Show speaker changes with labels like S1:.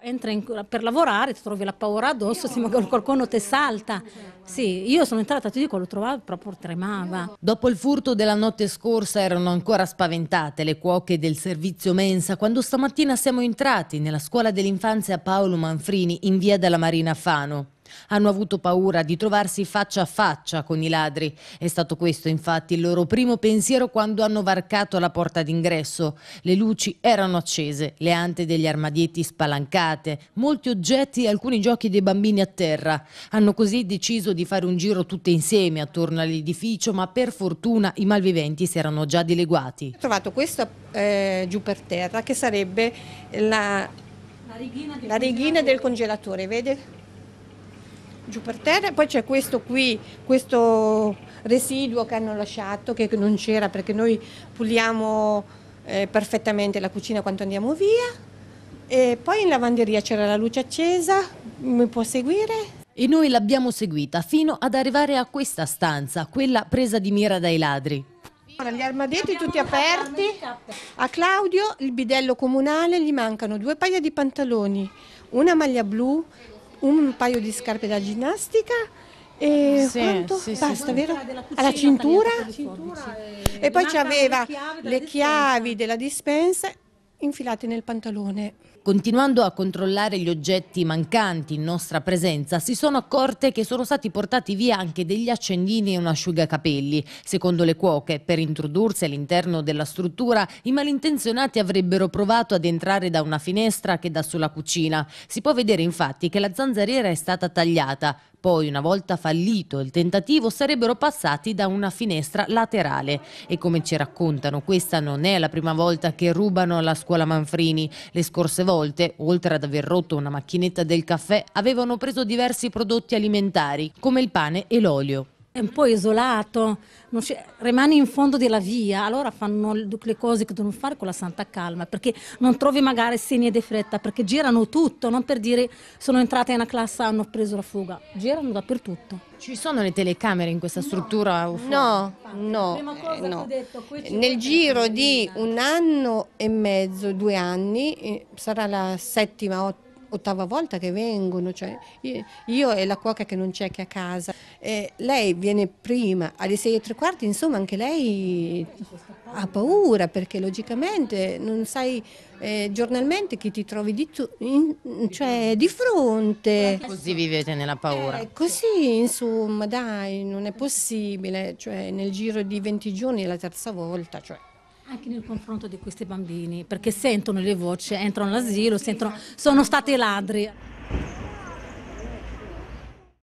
S1: entra in, per lavorare, ti trovi la paura addosso, se magari qualcuno ti salta. Sì, io sono entrata, ti dico, lo trovavo proprio tremava. Dopo il furto della notte scorsa
S2: erano ancora spaventate le cuoche del servizio mensa quando stamattina siamo entrati nella scuola dell'infanzia Paolo Manfrini in via della Marina Fano hanno avuto paura di trovarsi faccia a faccia con i ladri. È stato questo infatti il loro primo pensiero quando hanno varcato la porta d'ingresso. Le luci erano accese, le ante degli armadietti spalancate, molti oggetti e alcuni giochi dei bambini a terra. Hanno così deciso di fare un giro tutte insieme attorno all'edificio, ma per fortuna i malviventi si erano già dileguati. Ho
S3: trovato questo eh, giù per terra che sarebbe la,
S1: la, righina, del, la righina congelatore.
S3: del congelatore, vede? giù per terra, poi c'è questo qui, questo residuo che hanno lasciato, che non c'era perché noi puliamo eh, perfettamente la cucina quando andiamo via. E
S2: poi in lavanderia c'era la luce accesa, mi può seguire? E noi l'abbiamo seguita fino ad arrivare a questa stanza, quella presa di mira dai ladri.
S3: Gli armadietti tutti aperti,
S2: a Claudio il bidello comunale gli mancano due paia di
S3: pantaloni, una maglia blu un paio di scarpe da ginnastica e sì, quanto? Sì, Basta, sì, vero? Cucina, alla cintura? cintura e, e poi aveva le chiavi della dispensa infilati nel pantalone.
S2: Continuando a controllare gli oggetti mancanti in nostra presenza, si sono accorte che sono stati portati via anche degli accendini e un asciugacapelli. Secondo le cuoche, per introdursi all'interno della struttura, i malintenzionati avrebbero provato ad entrare da una finestra che dà sulla cucina. Si può vedere infatti che la zanzariera è stata tagliata. Poi, una volta fallito il tentativo, sarebbero passati da una finestra laterale. E come ci raccontano, questa non è la prima volta che rubano alla scuola Manfrini. Le scorse volte, oltre ad aver rotto una macchinetta del caffè, avevano preso diversi prodotti alimentari, come il pane e l'olio
S1: è un po' isolato, rimani in fondo della via, allora fanno le cose che devono fare con la santa calma, perché non trovi magari segni di fretta, perché girano tutto, non per dire sono entrata in una classe e hanno preso la fuga, girano dappertutto. Ci
S2: sono le telecamere in questa struttura? No, no, no, eh, no. Detto, Nel giro di
S3: un anno e mezzo, due anni, eh, sarà la settima, otto, ottava volta che vengono, cioè io e la cuoca che non c'è che a casa. Eh, lei viene prima alle sei e tre quarti, insomma anche lei ha paura perché logicamente non sai eh, giornalmente chi ti trovi di, tu, in, cioè, di fronte.
S2: Così vivete nella paura. Eh,
S3: così insomma dai, non è possibile, cioè, nel giro di 20 giorni è la terza volta.
S1: Cioè anche nel confronto di questi bambini, perché sentono le voci, entrano all'asilo, sentono, sono stati ladri.